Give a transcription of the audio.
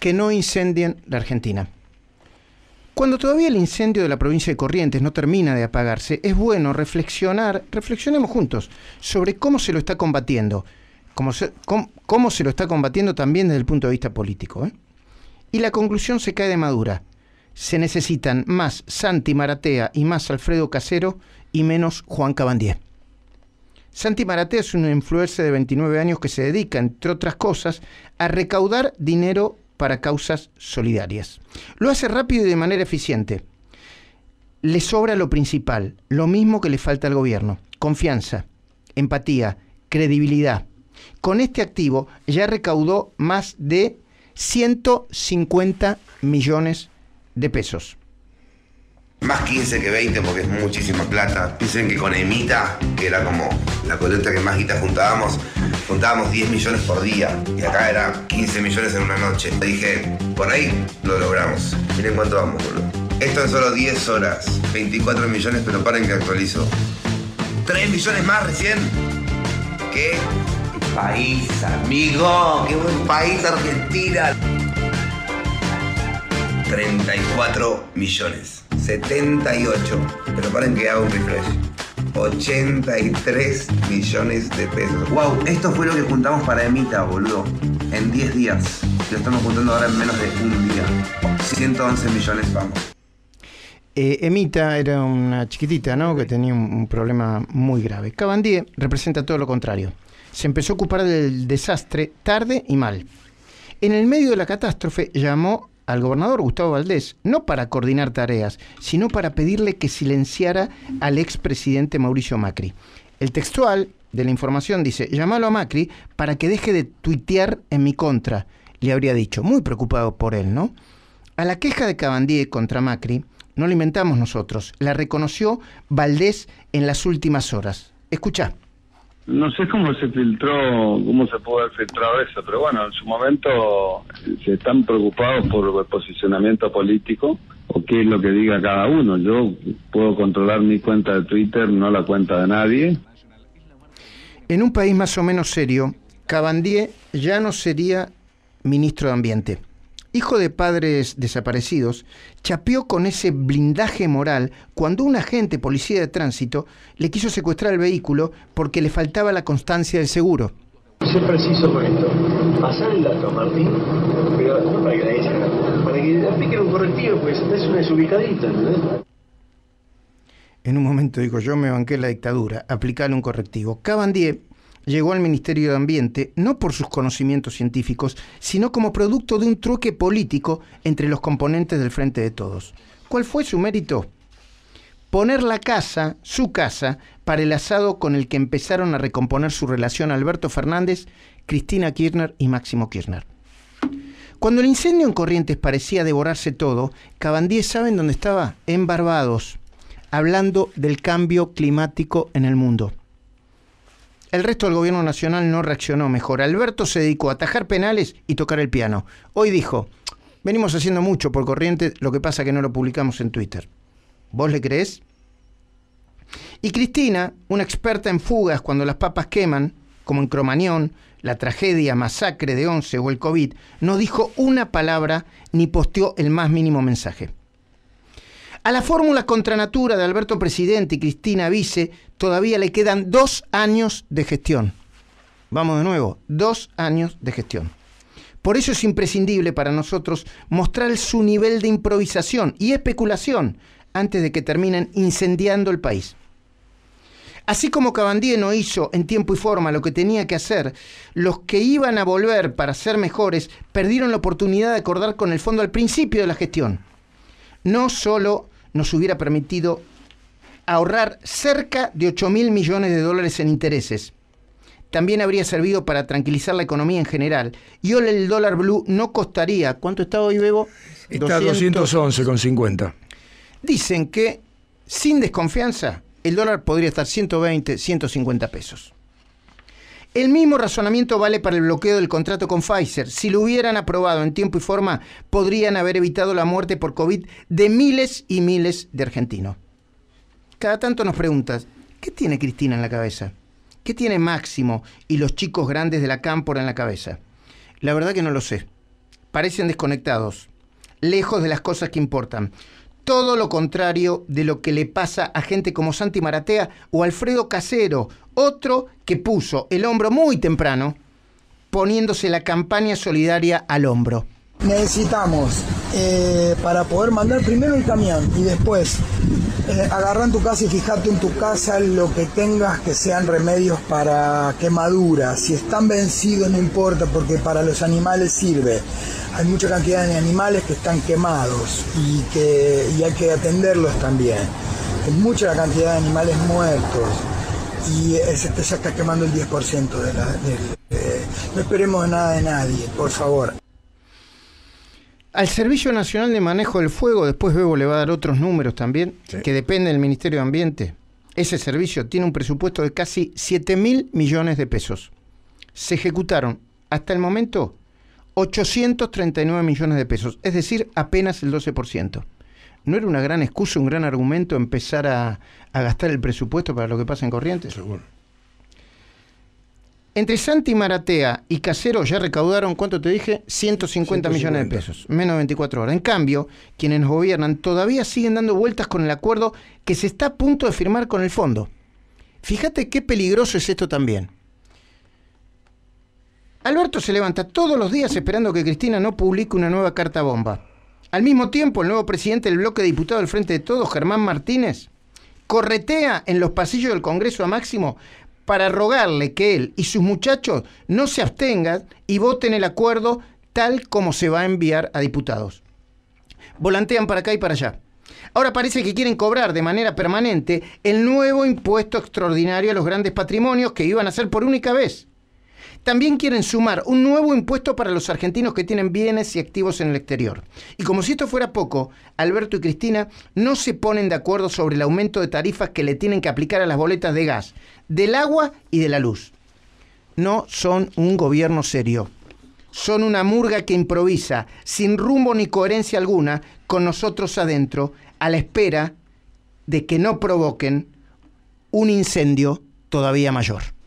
que no incendien la Argentina. Cuando todavía el incendio de la provincia de Corrientes no termina de apagarse, es bueno reflexionar, reflexionemos juntos sobre cómo se lo está combatiendo, cómo se, cómo, se lo está combatiendo también desde el punto de vista político. ¿eh? Y la conclusión se cae de madura. Se necesitan más Santi Maratea y más Alfredo Casero y menos Juan Cabandier. Santi Maratea es un influencer de 29 años que se dedica, entre otras cosas, a recaudar dinero para causas solidarias. Lo hace rápido y de manera eficiente. Le sobra lo principal, lo mismo que le falta al gobierno, confianza, empatía, credibilidad. Con este activo ya recaudó más de 150 millones de pesos. Más 15 que 20 porque es muchísima plata. Dicen que con Emita, que era como la coleta que más guita juntábamos, juntábamos 10 millones por día y acá era 15 millones en una noche. Dije, por ahí lo logramos. Miren cuánto vamos, boludo. Esto en solo 10 horas. 24 millones, pero paren que actualizo. 3 millones más recién. ¿Qué? ¿Qué país, amigo? ¡Qué buen país, Argentina! 34 millones. 78. Pero paren que hago un refresh. 83 millones de pesos. ¡Wow! Esto fue lo que juntamos para Emita, boludo. En 10 días. Lo estamos juntando ahora en menos de un día. 111 millones, vamos. Eh, Emita era una chiquitita, ¿no? Que tenía un, problema muy grave. Cabandie representa todo lo contrario. Se empezó a ocupar del desastre tarde y mal. En el medio de la catástrofe llamó al gobernador Gustavo Valdés, no para coordinar tareas, sino para pedirle que silenciara al expresidente Mauricio Macri. El textual de la información dice, llamalo a Macri para que deje de tuitear en mi contra, le habría dicho, muy preocupado por él, ¿no? A la queja de Cavandí contra Macri, no la inventamos nosotros, la reconoció Valdés en las últimas horas. Escucha. No sé cómo se filtró, cómo se pudo haber filtrado eso, pero bueno, en su momento eh, se están preocupados por el posicionamiento político o qué es lo que diga cada uno. Yo puedo controlar mi cuenta de Twitter, no la cuenta de nadie. En un país más o menos serio, Cabandier ya no sería ministro de Ambiente hijo de padres desaparecidos, chapeó con ese blindaje moral cuando un agente policía de tránsito le quiso secuestrar el vehículo porque le faltaba la constancia del seguro. preciso con esto. Martín, pero la para que un correctivo, pues es En un momento dijo, yo me banqué la dictadura, aplicarle un correctivo. Cabandier llegó al Ministerio de Ambiente no por sus conocimientos científicos, sino como producto de un truque político entre los componentes del Frente de Todos. ¿Cuál fue su mérito? Poner la casa, su casa, para el asado con el que empezaron a recomponer su relación Alberto Fernández, Cristina Kirchner y Máximo Kirchner. Cuando el incendio en Corrientes parecía devorarse todo, Cabandíes, ¿saben dónde estaba? En Barbados, hablando del cambio climático en el mundo. El resto del gobierno nacional no reaccionó mejor. Alberto se dedicó a atajar penales y tocar el piano. Hoy dijo, venimos haciendo mucho por corriente, lo que pasa que no lo publicamos en Twitter. ¿Vos le creés? Y Cristina, una experta en fugas cuando las papas queman, como en Cromañón, la tragedia, masacre de Once o el COVID, no dijo una palabra ni posteó el más mínimo mensaje. A la fórmula contra natura de Alberto Presidente y Cristina Vice todavía le quedan dos años de gestión. Vamos de nuevo, dos años de gestión. Por eso es imprescindible para nosotros mostrar su nivel de improvisación y especulación antes de que terminen incendiando el país. Así como Cabandí no hizo en tiempo y forma lo que tenía que hacer, los que iban a volver para ser mejores perdieron la oportunidad de acordar con el fondo al principio de la gestión. No solo nos hubiera permitido ahorrar cerca de 8 mil millones de dólares en intereses. También habría servido para tranquilizar la economía en general. Y hoy el dólar blue no costaría. ¿Cuánto está hoy, Bebo? Está 211,50. Dicen que, sin desconfianza, el dólar podría estar 120, 150 pesos. El mismo razonamiento vale para el bloqueo del contrato con Pfizer. Si lo hubieran aprobado en tiempo y forma, podrían haber evitado la muerte por COVID de miles y miles de argentinos. Cada tanto nos preguntas, ¿qué tiene Cristina en la cabeza? ¿Qué tiene Máximo y los chicos grandes de la cámpora en la cabeza? La verdad que no lo sé. Parecen desconectados, lejos de las cosas que importan todo lo contrario de lo que le pasa a gente como Santi Maratea o Alfredo Casero, otro que puso el hombro muy temprano, poniéndose la campaña solidaria al hombro. Necesitamos eh, para poder mandar primero el camión y después eh, agarrar en tu casa y fijarte en tu casa lo que tengas que sean remedios para quemaduras. Si están vencidos no importa porque para los animales sirve. Hay mucha cantidad de animales que están quemados y, que, y hay que atenderlos también. Hay mucha cantidad de animales muertos y se ya está quemando el 10% de la... Eh, no esperemos nada de nadie, por favor al Servicio Nacional de Manejo del Fuego, después Bebo le va a dar otros números también, que depende del Ministerio de Ambiente. Ese servicio tiene un presupuesto de casi 7 mil millones de pesos. Se ejecutaron hasta el momento 839 millones de pesos, es decir, apenas el 12%. ¿No era una gran excusa, un gran argumento empezar a, a gastar el presupuesto para lo que pasa en Corrientes? Seguro. Entre Santi Maratea y Casero ya recaudaron, ¿cuánto te dije? 150, millones de pesos, menos de 24 horas. En cambio, quienes gobiernan todavía siguen dando vueltas con el acuerdo que se está a punto de firmar con el fondo. Fíjate qué peligroso es esto también. Alberto se levanta todos los días esperando que Cristina no publique una nueva carta bomba. Al mismo tiempo, el nuevo presidente del bloque de diputados del Frente de Todos, Germán Martínez, corretea en los pasillos del Congreso a Máximo para rogarle que él y sus muchachos no se abstengan y voten el acuerdo tal como se va a enviar a diputados. Volantean para acá y para allá. Ahora parece que quieren cobrar de manera permanente el nuevo impuesto extraordinario a los grandes patrimonios que iban a hacer por única vez. También quieren sumar un nuevo impuesto para los argentinos que tienen bienes y activos en el exterior. Y como si esto fuera poco, Alberto y Cristina no se ponen de acuerdo sobre el aumento de tarifas que le tienen que aplicar a las boletas de gas, del agua y de la luz. No son un gobierno serio. Son una murga que improvisa, sin rumbo ni coherencia alguna, con nosotros adentro, a la espera de que no provoquen un incendio todavía mayor.